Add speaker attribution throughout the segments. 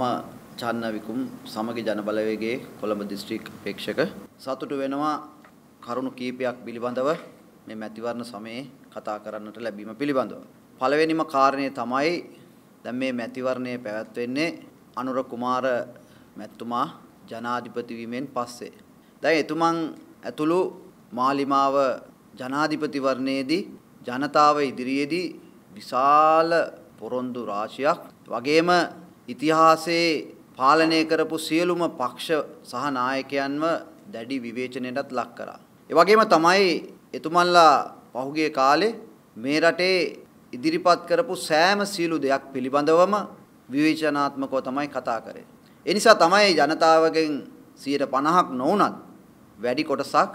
Speaker 1: මම චන්න විකුම් සමගි ජනබලවේගයේ කොළඹ දිස්ත්‍රික් අපේක්ෂක සතුටු වෙනවා කරුණු කීපයක් පිළිබඳව මේ මැතිවරණ සමයේ කතා කරන්නට ලැබීම පිළිබඳව. පළවෙනිම කාරණය තමයි දැන් මේ මැතිවරණය පැවැත්වෙන්නේ අනුර කුමාර මැතිතුමා ජනාධිපති වීමෙන් පස්සේ. දැන් එතුමන් ඇතුළු මාලිමාව ජනාධිපතිවරණයේදී ජනතාව ඉදිරියේදී විශාල පොරොන්දු රාශියක් වගේම ඉතිහාසයේ පාලනය කරපු සියලුම පක්ෂ සහ නායකයන්ව දැඩි විවේචනයටත් ලක් කරා. ඒ වගේම තමයි එතුමන්ලා පහුගිය කාලේ මේ රටේ ඉදිරිපත් කරපු සෑම සියලු දෙයක් පිළිබඳවම විවේචනාත්මකව තමයි කතා කරේ. ඒ නිසා තමයි ජනතාවගෙන් 50ක් නොවුනත් වැඩි කොටසක්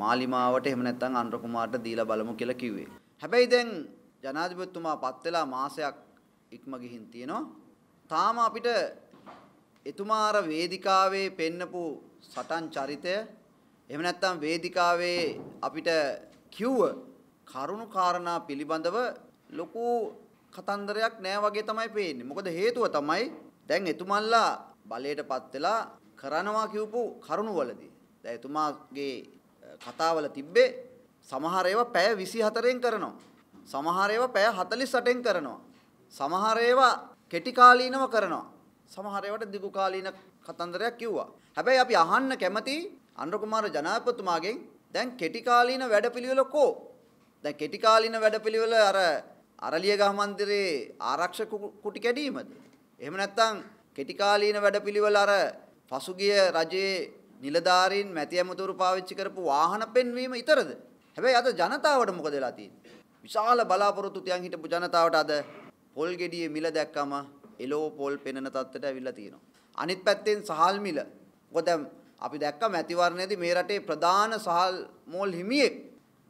Speaker 1: මාලිමාවට එහෙම නැත්නම් අනුර කුමාරට දීලා බලමු කියලා කිව්වේ. හැබැයි දැන් ජනාධිපතිතුමා පත් වෙලා මාසයක් ඉක්ම ගිහින් තියෙනවා. තාම අපිට එතුමාර වේදිකාවේ පෙන්නපු සටන් චරිතය එහෙම නැත්නම් වේදිකාවේ අපිට කිව්ව කරුණු කාරණා පිළිබඳව ලොකු කතන්දරයක් නෑ වගේ තමයි පේන්නේ. මොකද හේතුව තමයි දැන් එතුමන්ලා බලයටපත් වෙලා කරනවා කියපු කරුණු වලදී. දැන් එතුමාගේ කතාවල තිබ්බේ සමහර ඒවා පැය 24න් කරනවා. සමහර ඒවා පැය 48න් කරනවා. සමහර ඒවා කෙටි කාලීනව කරනවා. සමහර ඒවාට දිගු කාලීන කතන්දරයක් කිව්වා. හැබැයි අපි අහන්න කැමති අනුර කුමාර ජනාධිපතිතුමාගෙන් දැන් කෙටි කාලීන වැඩපිළිවෙල කො? දැන් කෙටි කාලීන වැඩපිළිවෙල අර අරලියගහ මන්දිරේ ආරක්ෂක කුටි කැඩීමද? එහෙම නැත්නම් කෙටි කාලීන වැඩපිළිවෙල අර පසුගිය රජයේ නිලධාරීන් මැති ඇමතුරු පාවිච්චි කරපු වාහන පෙන්වීම ඉතරද? හැබැයි අද ජනතාවට මොකද වෙලා තියෙන්නේ? විශාල බලාපොරොත්තු තියන් හිටපු ජනතාවට අද පොල් ගෙඩියේ මිල දැක්කම එලෝ පොල් පෙනෙන තත්ත්වයට ඇවිල්ලා තියෙනවා. අනිත් පැත්තෙන් සහල් මිල. මොකද අපි දැක්ක මැතිවරණයේදී මේ රටේ ප්‍රධාන සහල් මෝල් හිමියෙක්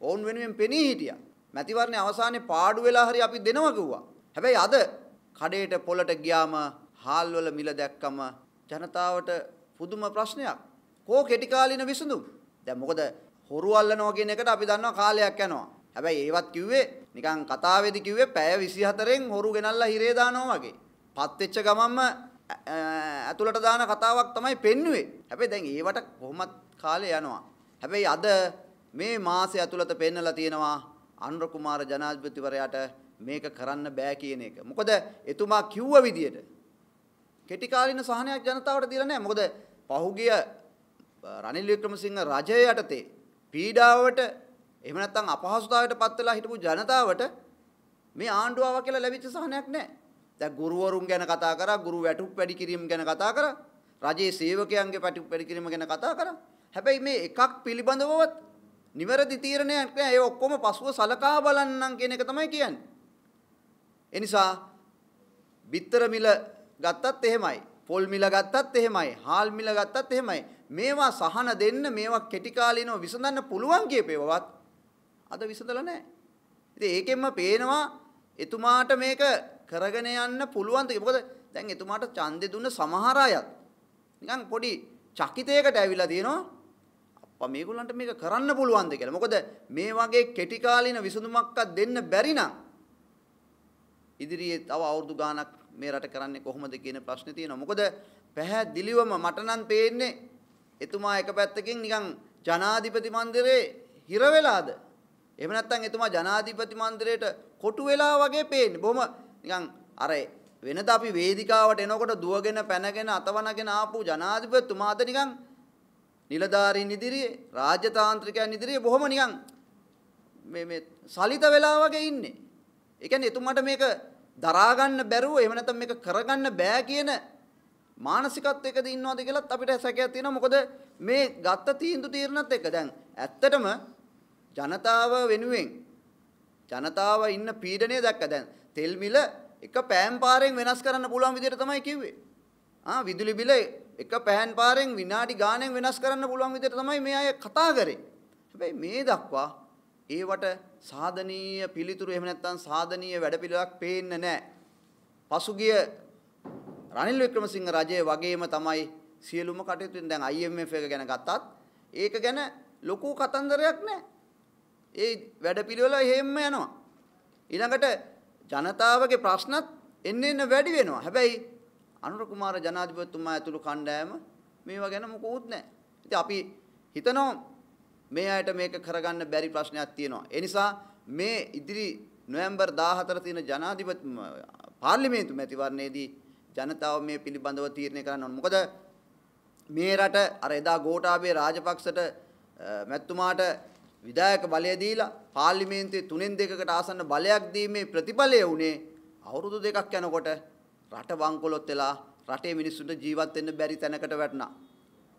Speaker 1: ඔවුන් වෙනුවෙන් පෙනී හිටියා. මැතිවරණයේ අවසානයේ පාඩු වෙලා හරි අපි දෙනවා කිව්වා. හැබැයි අද කඩේට පොලට ගියාම හාල්වල මිල දැක්කම ජනතාවට පුදුම ප්‍රශ්නයක්. කෝ කෙටි කාලින විසඳුම්. දැන් මොකද හොරු අල්ලනවා කියන එකට අපි දන්නවා කාලයක් යනවා. හැබැයි ඒවත් කිව්වේ නිකන් කතාවේදී කිව්වේ පැය 24න් හොරු ගෙනල්ලා හිරේ දානවා වගේ. පත් වෙච්ච ගමන්ම ඇතුළට දාන කතාවක් තමයි පෙන්වුවේ. හැබැයි දැන් ඒවට කොහොමත් කාලේ යනවා. හැබැයි අද මේ මාසේ ඇතුළත පෙන්නලා තියෙනවා අනුර කුමාර ජනාධිපතිවරයාට මේක කරන්න බෑ කියන එක. මොකද එතුමා කිව්ව විදියට කෙටි කාලින සහනයක් ජනතාවට දීලා නැහැ. මොකද පහුගිය රනිල් වික්‍රමසිංහ රජය යටතේ පීඩාවට එහෙම නැත්නම් අපහසුතාවයටපත් වෙලා හිටපු ජනතාවට මේ ආණ්ඩුව ආවා කියලා ලැබිච්ච සහනයක් නැහැ. දැන් ගුරුවරුන් ගැන කතා කරා, ගුරු වැටුප් වැඩි කිරීම ගැන කතා කරා, රජයේ සේවකයන්ගේ වැටුප් වැඩි කිරීම ගැන කතා කරා. හැබැයි මේ එකක් පිළිබඳවවත් නිවැරදි තීරණයක් නැහැ. ඒ ඔක්කොම පසුව සලකා බලන්නම් කියන එක තමයි කියන්නේ. ඒ නිසා බිත්තර මිල ගත්තත් එහෙමයි. පොල් මිල ගත්තත් එහෙමයි. හාල් මිල ගත්තත් එහෙමයි. මේවා සහන දෙන්න මේවා කෙටි කාලිනව විසඳන්න පුළුවන් කියපේවවත් අද විසඳලා නැහැ. ඉතින් ඒකෙන්ම පේනවා එතුමාට මේක කරගෙන යන්න පුළුවන්ද මොකද දැන් එතුමාට ඡන්දේ දුන්න සමහර අය නිකන් පොඩි චකිතයකට ඇවිල්ලා තියෙනවා අප්පා මේගොල්ලන්ට මේක කරන්න පුළුවන්ද කියලා. මොකද මේ වගේ කෙටි කාලින විසඳුමක් දෙන්න බැරි නම් ඉදිරියේ තව අවුරුදු ගාණක් මේ රට කරන්නේ කොහොමද කියන ප්‍රශ්නේ තියෙනවා. මොකද පැහැදිලිවම මට නම් පේන්නේ එතුමා එක පැත්තකින් නිකන් ජනාධිපති මන්දිරේ හිර වෙලාද එහෙම නැත්නම් එතුමා ජනාධිපති මන්දිරයට කොටු වෙලා වගේ පේන්නේ. බොහොම නිකන් අර වෙනද අපි වේදිකාවට එනකොට දුවගෙන පැනගෙන අතවනගෙන ආපු ජනාධිපතිතුමා අද නිකන් නිලධාරීන් ඉදිරියේ රාජ්‍යතාන්ත්‍රිකයන් ඉදිරියේ බොහොම නිකන් මේ මේ සලිත වෙලා වගේ ඉන්නේ. ඒ කියන්නේ එතුමාට මේක දරා ගන්න බැරුව එහෙම නැත්නම් මේක කරගන්න බෑ කියන මානසිකත්වයකද ඉන්නවද කියලාත් අපිට සැකයක් තියෙනවා. මොකද මේ ගත්ත තීන්දුව තීරණත් එක්ක දැන් ඇත්තටම ජනතාව වෙනුවෙන් ජනතාව ඉන්න පීඩනය දැක්ක දැන් තෙල් මිල එක පෑන් පාරෙන් වෙනස් කරන්න පුළුවන් විදිහට තමයි කිව්වේ. ආ විදුලි බිල එක පෑන් පාරෙන් විනාඩි ගාණෙන් වෙනස් කරන්න පුළුවන් විදිහට තමයි මේ අය කතා කරේ. හැබැයි මේ දක්වා ඒවට සාධනීය පිළිතුරු එහෙම නැත්නම් සාධනීය වැඩපිළිවෙලක් පේන්නේ නැහැ. පසුගිය රනිල් වික්‍රමසිංහ රජය වගේම තමයි සියලුම කටයුතු දැන් IMF එක ගැන ගත්තත් ඒක ගැන ලොකු කතන්දරයක් නැහැ. ඒ වැඩපිළිවෙල එහෙම්ම යනවා. ඊළඟට ජනතාවගේ ප්‍රශ්නත් එන්න එන්න වැඩි වෙනවා. හැබැයි අනුර කුමාර ජනාධිපතිතුමා ඇතුළු කණ්ඩායම මේවා ගැන මොකුත් නැහැ. ඉතින් අපි හිතනවා මේ අයට මේක කරගන්න බැරි ප්‍රශ්නයක් තියෙනවා. ඒ නිසා මේ ඉදිරි නොවැම්බර් 14 තියෙන ජනාධිපති පාර්ලිමේන්තු මැතිවරණයේදී ජනතාව මේ පිළිබඳව තීරණය කරන්න ඕන. මොකද මේ රට අර එදා ගෝඨාභය රාජපක්ෂට මැතිතුමාට විධායක බලය දීලා පාර්ලිමේන්තුවේ තුනෙන් දෙකකට ආසන්න බලයක් දීමේ ප්‍රතිඵලය වුණේ අවුරුදු දෙකක් යනකොට රට වංකොලොත් වෙලා රටේ මිනිස්සුන්ට ජීවත් වෙන්න බැරි තැනකට වැටුණා.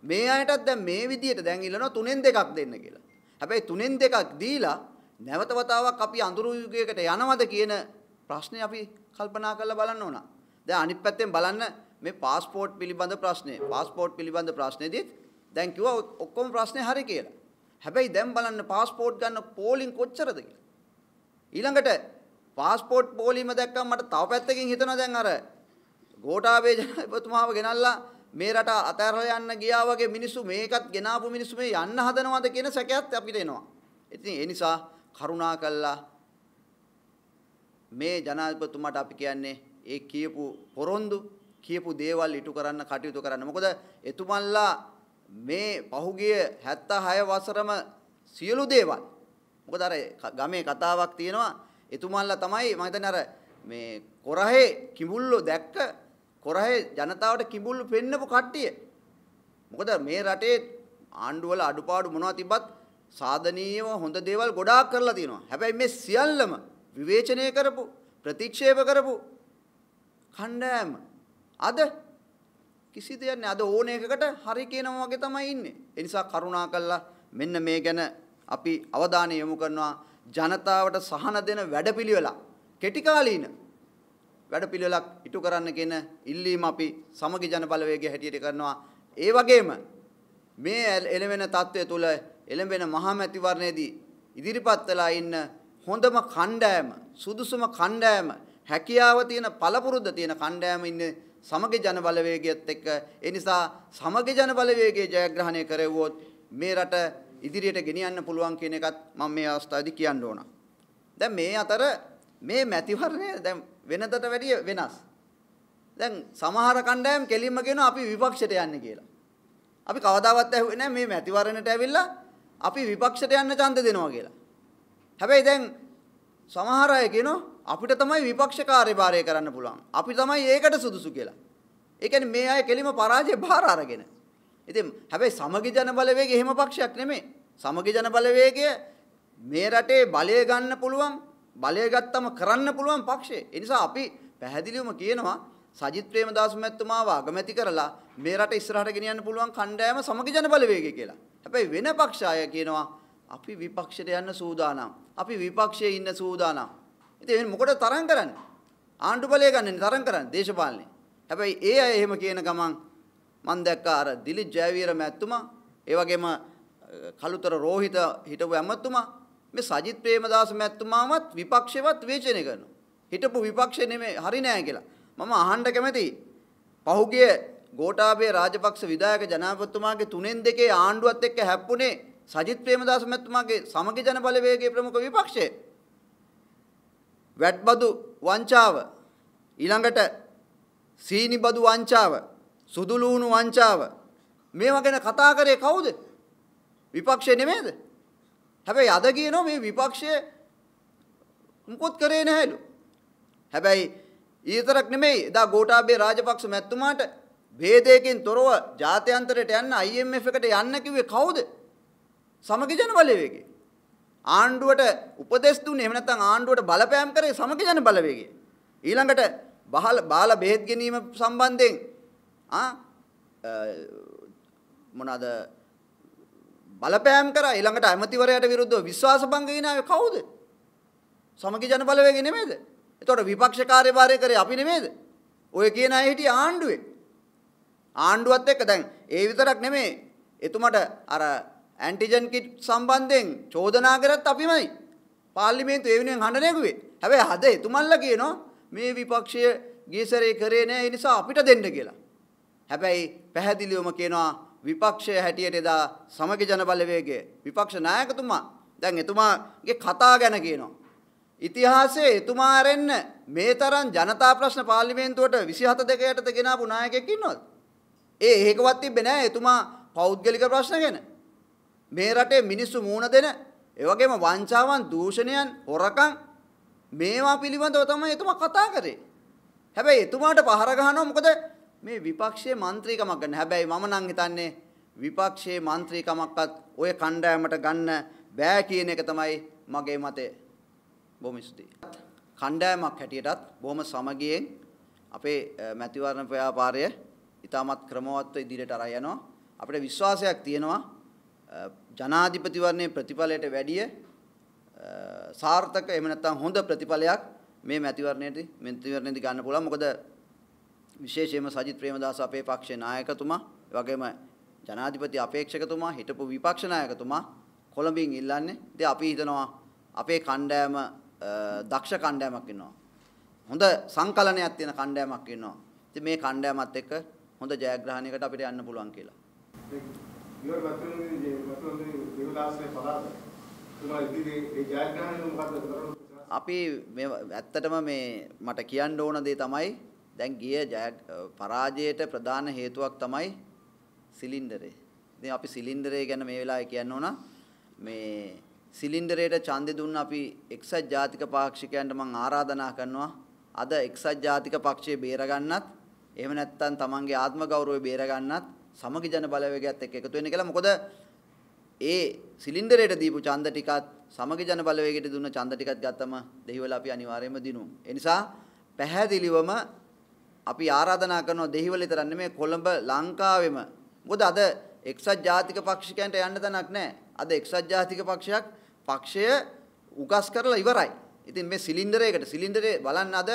Speaker 1: මේ අයටත් දැන් මේ විදියට දැන් ඉල්ලනවා තුනෙන් දෙකක් දෙන්න කියලා. හැබැයි තුනෙන් දෙකක් දීලා නැවත වතාවක් අපි අඳුරු යුගයකට යනවද කියන ප්‍රශ්නේ අපි කල්පනා කරලා බලන්න ඕන. දැන් අනිත් පැත්තෙන් බලන්න මේ પાස්පෝර්ට් පිළිබඳ ප්‍රශ්නේ. પાස්පෝර්ට් පිළිබඳ ප්‍රශ්නේදීත් දැන් කිව්වා ඔක්කොම ප්‍රශ්නේ හරි කියලා. හැබැයි දැන් බලන්න પાස්පෝර්ට් ගන්න පෝලිං කොච්චරද කියලා. ඊළඟට પાස්පෝර්ට් පෝලිම දැක්කම මට තව පැත්තකින් හිතෙනවා දැන් අර ගෝඨාභය ජනාධිපතිතුමාව ගෙනල්ලා මේ රට අතහැරලා යන්න ගියා වගේ මිනිස්සු මේකත් ගෙනාපු මිනිස්සු මේ යන්න හදනවද කියන සැකයත් අපිට එනවා. ඉතින් ඒ නිසා කරුණා කළා මේ ජනාධිපතිතුමාට අපි කියන්නේ ඒ කියපු පොරොන්දු කියපු දේවල් ඉටු කරන්න කටයුතු කරන්න. මොකද එතුමන්ලා මේ පහුගිය 76 වසරම සියලු දේවල් මොකද අර ගමේ කතාවක් තියෙනවා එතුමන්ලා තමයි මම හිතන්නේ අර මේ කොරහේ කිඹුල්ලෝ දැක්ක කොරහේ ජනතාවට කිඹුල්ලු පෙන්නපු කට්ටිය මොකද මේ රටේ ආණ්ඩුවල අඩුපාඩු මොනවා තිබ්බත් සාධනීයව හොඳ දේවල් ගොඩාක් කරලා තියෙනවා හැබැයි මේ සියල්ලම විවේචනය කරපු ප්‍රතික්ෂේප කරපු කණ්ඩායම අද කිසි දෙයක් නෑ. අද ඕන එකකට හරි කියනවා වගේ තමයි ඉන්නේ. ඒ නිසා කරුණා කළා මෙන්න මේ ගැන අපි අවධානය යොමු කරනවා ජනතාවට සහන දෙන වැඩපිළිවෙලක්. කෙටි කාලීන වැඩපිළිවෙලක් ඉටු කරන්න කියන ඉල්ලීම අපි සමගි ජන බලවේගය හැටියට කරනවා. ඒ වගේම මේ එළඹෙන தත්ත්වය තුළ එළඹෙන මහා මැතිවරණයේදී ඉදිරිපත් වෙලා ඉන්න හොඳම කණ්ඩායම සුදුසුම කණ්ඩායම හැකියාව තියෙන පළපුරුද්ද තියෙන කණ්ඩායම ඉන්නේ සමගි ජන බලවේගයත් එක්ක ඒ නිසා සමගි ජන බලවේගයේ ජයග්‍රහණය කරවුවොත් මේ රට ඉදිරියට ගෙනියන්න පුළුවන් කියන එකත් මම මේ අවස්ථාවේදී කියන්න ඕන. දැන් මේ අතර මේ මැතිවරණය දැන් වෙනදට වැඩිය වෙනස්. දැන් සමහර කණ්ඩායම් කෙලින්ම කියනවා අපි විපක්ෂයට යන්නේ කියලා. අපි කවදාවත් ඇහුවේ නැහැ මේ මැතිවරණයට ඇවිල්ලා අපි විපක්ෂයට යන්න ඡන්ද දෙනවා කියලා. හැබැයි දැන් සමහර අය කියනවා අපිට තමයි විපක්ෂ කාර්යභාරය කරන්න පුළුවන්. අපි තමයි ඒකට සුදුසු කියලා. ඒ කියන්නේ මේ අය කෙලිම පරාජය බාර අරගෙන. ඉතින් හැබැයි සමගි ජන බලවේගය එහෙම පක්ෂයක් නෙමෙයි. සමගි ජන බලවේගය මේ රටේ බලය ගන්න පුළුවන්, බලය ගත්තම කරන්න පුළුවන් පක්ෂය. ඒ නිසා අපි පැහැදිලිවම කියනවා සජිත් ප්‍රේමදාස මැතිතුමාව අගමැති කරලා මේ රට ඉස්සරහට ගෙනියන්න පුළුවන් කණ්ඩායම සමගි ජන බලවේගය කියලා. හැබැයි වෙන පක්ෂ අය කියනවා අපි විපක්ෂයට යන්න සූදානම්. අපි විපක්ෂයේ ඉන්න සූදානම්. ඉතින් මොකටද තරම් කරන්නේ? ආණ්ඩු බලය ගන්නනේ තරම් කරන්නේ දේශපාලනේ. හැබැයි ඒ අය එහෙම කියන ගමන් මම දැක්කා අර දිලිත් ජයවීර මැතිතුමා, ඒ වගේම කලුතර රෝහිත හිටපු ඇමතුමා මේ සජිත් ප්‍රේමදාස මැතිතුමාවත් විපක්ෂේවත් විවේචනය කරනවා. හිටපු විපක්ෂේ නෙමෙයි හරි නෑ කියලා. මම අහන්න කැමති පහුගිය ගෝඨාභය රාජපක්ෂ විධායක ජනාධිපතිතුමාගේ තුනෙන් දෙකේ ආණ්ඩුවත් එක්ක හැප්පුණේ සජිත් ප්‍රේමදාස මැතිතුමාගේ සමගි ජන බලවේගයේ ප්‍රමුඛ විපක්ෂය වැට්බදු වංචාව ඊළඟට සීනිබදු වංචාව සුදුලූණු වංචාව මේවා ගැන කතා කරේ කවුද විපක්ෂය නෙමෙයිද හැබැයි අද කියනවා මේ විපක්ෂය මුකුත් කරේ නැහැලු හැබැයි ඊතරක් නෙමෙයි එදා ගෝඨාභය රාජපක්ෂ මැතිතුමාට ભેදයකින් තොරව ජාත්‍යන්තරයට යන්න IMF එකට යන්න කිව්වේ කවුද සමගි ජන බලවේගය. ආණ්ඩුවට උපදෙස් දුන්නේ එහෙම නැත්නම් ආණ්ඩුවට බලපෑම් කරේ සමගි ජන බලවේගය. ඊළඟට බහල බාල බෙහෙත් ගැනීම සම්බන්ධයෙන් ආ මොනවාද බලපෑම් කරා ඊළඟට ඇමතිවරයාට විරුද්ධව විශ්වාසභංග ගිනාවේ කවුද? සමගි ජන බලවේගය නෙමෙයිද? එතකොට විපක්ෂ කාර්යභාරය කරේ අපි නෙමෙයිද? ඔය කියන අය හිටියේ ආණ්ඩුවේ. ආණ්ඩුවත් එක්ක දැන් ඒ විතරක් නෙමෙයි එතුමට අර ඇන්ටිජන් කිට් සම්බන්ධයෙන් චෝදනා කරත් අපිමයි පාර්ලිමේන්තුව ඒ වෙනුවෙන් හඬ නැගුවේ. හැබැයි හද එතුමන්ලා කියනවා මේ විපක්ෂය ගීසරේ කරේ නෑ ඒ නිසා අපිට දෙන්න කියලා. හැබැයි පැහැදිලිවම කියනවා විපක්ෂය හැටියට එදා සමගි ජන බලවේගයේ විපක්ෂ නායකතුමා දැන් එතුමාගේ කතා ගැන කියනවා. ඉතිහාසයේ එතුමා අරෙන්න මේ තරම් ජනතා ප්‍රශ්න පාර්ලිමේන්තුවට 27 දෙකයටද ගෙනාපු නායකයෙක් ඉන්නවද? ඒ ඒකවත් තිබ්බේ නෑ එතුමා පෞද්ගලික ප්‍රශ්න ගැන. මේ රටේ මිනිස්සු මූණ දෙන ඒ වගේම වංචාවන් දූෂණයන් හොරකම් මේවා පිළිබඳව තමයි එතුමා කතා කරේ. හැබැයි එතුමාට පහර ගහනවා මොකද මේ විපක්ෂයේ മന്ത്രിකමක් ගන්න. හැබැයි මම නම් හිතන්නේ විපක්ෂයේ മന്ത്രിකමක්වත් ඔය කණ්ඩායමට ගන්න බෑ කියන එක තමයි මගේ මතය. බොහොම ස්තුතියි. කණ්ඩායමක් හැටියටත් බොහොම සමගියෙන් අපේ මැතිවරණ ව්‍යාපාරය ඉතාමත් ක්‍රමවත්ව ඉදිරියට අරගෙන යනවා. අපිට විශ්වාසයක් තියෙනවා ජනාධිපතිවරණයේ ප්‍රතිඵලයට වැඩිය සාර්ථක එහෙම නැත්නම් හොඳ ප්‍රතිඵලයක් මේ මැතිවරණයේදී මැතිවරණයේදී ගන්න පුළුවන්. මොකද විශේෂයෙන්ම සජිත් ප්‍රේමදාස අපේ පක්ෂයේ නායකතුමා, ඒ වගේම ජනාධිපති අපේක්ෂකතුමා, හිටපු විපක්ෂ නායකතුමා කොළඹින් ඉල්ලන්නේ. ඉතින් අපි හිතනවා අපේ කණ්ඩායම දක්ෂ කණ්ඩායමක් ඉන්නවා. හොඳ සංකලනයක් තියෙන කණ්ඩායමක් ඉන්නවා. ඉතින් මේ කණ්ඩායමත් එක්ක හොඳ ජයග්‍රහණයකට අපිට යන්න පුළුවන් කියලා. ಇವರು ಮತ್ತೊಂದು ಮತ್ತೊಂದು ದೇವದಾಸನೇ ಪದಾರ್ಥ ತುಂಬಾ ಇದ್ದಿದೆ ಈ ಜಾಗ್ರಹಣ ಮುಖಾಂತರ අපි මේ ඇත්තටම මේ මට කියන්න ඕන දේ තමයි දැන් ගිය පරාජයට ප්‍රධාන හේතුවක් තමයි සිලින්ඩරේ. ඉතින් අපි සිලින්ඩරේ ගැන මේ වෙලාවේ කියන්න ඕන මේ සිලින්ඩරේට ඡන්දෙ දුන්න අපි එක්සත් ජාතික පාක්ෂිකයන්ට මම ආරාධනා කරනවා අද එක්සත් ජාතික පක්ෂය බේරගන්නත් එහෙම නැත්නම් තමන්ගේ ආත්ම ගෞරවය බේරගන්නත් සමගි ජන බලවේගයත් එක්ක එකතු වෙන්න කියලා. මොකද ඒ සිලින්ඩරයට දීපු ඡන්ද ටිකත් සමගි ජන බලවේගයට දුන්න ඡන්ද ටිකත් ගත්තම දෙහිවල අපි අනිවාර්යයෙන්ම දිනුම්. ඒ නිසා පැහැදිලිවම අපි ආරාධනා කරනවා දෙහිවල විතර නෙමෙයි කොළඹ ලංකාවෙම. මොකද අද එක්සත් ජාතික පක්ෂිකයන්ට යන්න තැනක් නැහැ. අද එක්සත් ජාතික පක්ෂයක් පක්ෂය උගස් කරලා ඉවරයි. ඉතින් මේ සිලින්ඩරයකට සිලින්ඩරේ බලන්න අද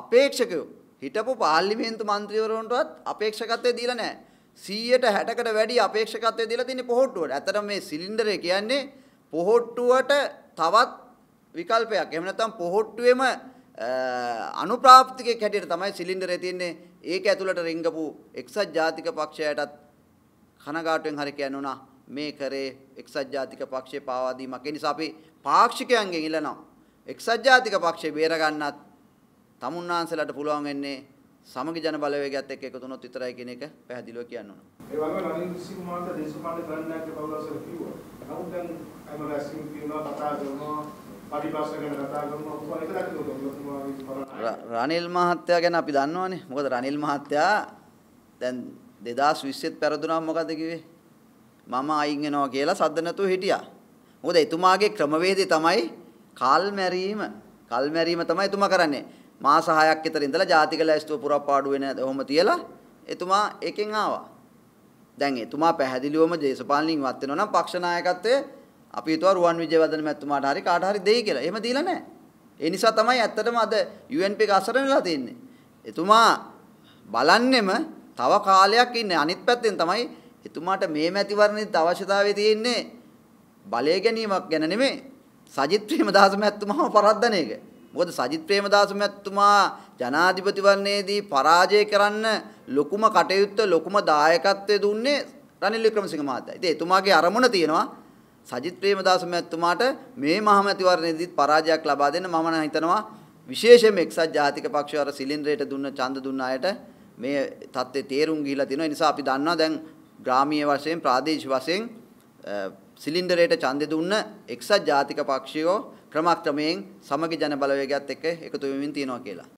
Speaker 1: අපේක්ෂකයෝ හිටපු පාර්ලිමේන්තු මන්ත්‍රීවරුන්ටවත් අපේක්ෂකත්වය දීලා නැහැ. 160කට වැඩි අපේක්ෂකත්වය දීලා තියෙන්නේ පොහොට්ටුවට. ඇත්තටම මේ සිලින්ඩරය කියන්නේ පොහොට්ටුවට තවත් විකල්පයක්. එහෙම නැත්නම් පොහොට්ටුවේම අනුප්‍රාප්තිකයක් හැටියට තමයි සිලින්ඩරය තියෙන්නේ. ඒක ඇතුළට රිංගපු එක්සත් ජාතික පක්ෂයටත් කනගාටුවෙන් හරි කියන්නුණා. මේ කරේ එක්සත් ජාතික පක්ෂයේ පාවා දීමක්. ඒ නිසා අපි පාක්ෂිකයන්ගෙන් ඉල්ලනවා. එක්සත් ජාතික පක්ෂය බේරගන්නත් තමුන්නාන්සලට පුළුවන් වෙන්නේ සමගි ජන බලවේගයත් එක්ක එකතු වුණොත් විතරයි කියන එක පැහැදිලිව කියන්න ඕන. ඒ වගේම රනිල් සිංහ මහතා දේශපාලන කරන්නට පවුලසර කිව්වා. නමුත් දැන් අයිමලාසින් කියනවා කතා කරනවා පරිභාෂා ගැන කතා කරනවා ඔක්කොම එකලට දුන්නා. රනිල් මහත්තයා ගැන අපි දන්නවනේ. මොකද රනිල් මහත්තයා දැන් 2020 පෙරදුනා මොකද කිව්වේ? මම අයින් වෙනවා කියලා සද්ද නැතුව හිටියා. මොකද එතුමාගේ ක්‍රමවේදය තමයි කල්මැරීම. කල්මැරීම තමයි එතුමා කරන්නේ. මාස 6ක් විතර ඉඳලා ජාතික ලැයිස්තුව පුරපාඩු වෙන ඔහොම තියලා එතුමා එකෙන් ආවා. දැන් එතුමා පැහැදිලිවම දේශපාලනින් වත් වෙනවා නම් පක්ෂ නායකත්වයේ අපි හිතුවා රුවන් විජේවර්ධන මැතිතුමාට හරි කාට හරි දෙයි කියලා. එහෙම දීලා නැහැ. ඒ නිසා තමයි ඇත්තටම අද UNP එක අසරණ වෙලා තියෙන්නේ. එතුමා බලන්නෙම තව කාලයක් ඉන්නේ. අනිත් පැත්තෙන් තමයි එතුමාට මේ මැතිවරණයේදී අවශ්‍යතාවය තියෙන්නේ බලය ගැනීමක් ගැන නෙමෙයි. සජිත් ප්‍රේමදාස මැතිතුමාම පරද්දන එක. මොකද සජිත් ප්‍රේමදාස මැතිතුමා ජනාධිපති වන්නේදී පරාජය කරන්න ලොකුම කටයුත්ත ලොකුම දායකත්වය දුන්නේ රනිල් වික්‍රමසිංහ මහත්තයා. ඉතින් එතුමාගේ අරමුණ තියෙනවා සජිත් ප්‍රේමදාස මැතිතුමාට මේ මහමැතිවරණයේදීත් පරාජයක් ලබා දෙන්න මම හිතනවා විශේෂයෙන්ම එක්සත් ජාතික පක්ෂය අර සිලින්ඩරයට දුන්න ඡන්ද දුන්න අයට මේ தත්ත්වේ තේරුම් ගිහිලා තිනවා. ඒ නිසා අපි දන්නවා දැන් ග්‍රාමීය වශයෙන් ප්‍රාදේශීය වශයෙන් සිලින්ඩරයට ඡන්දෙ දුන්න එක්සත් ජාතික පක්ෂියෝ ක්‍රමක්‍රමයෙන් සමගි ජන බලවේගයත් එක්ක එකතු වෙමින් තියෙනවා කියලා.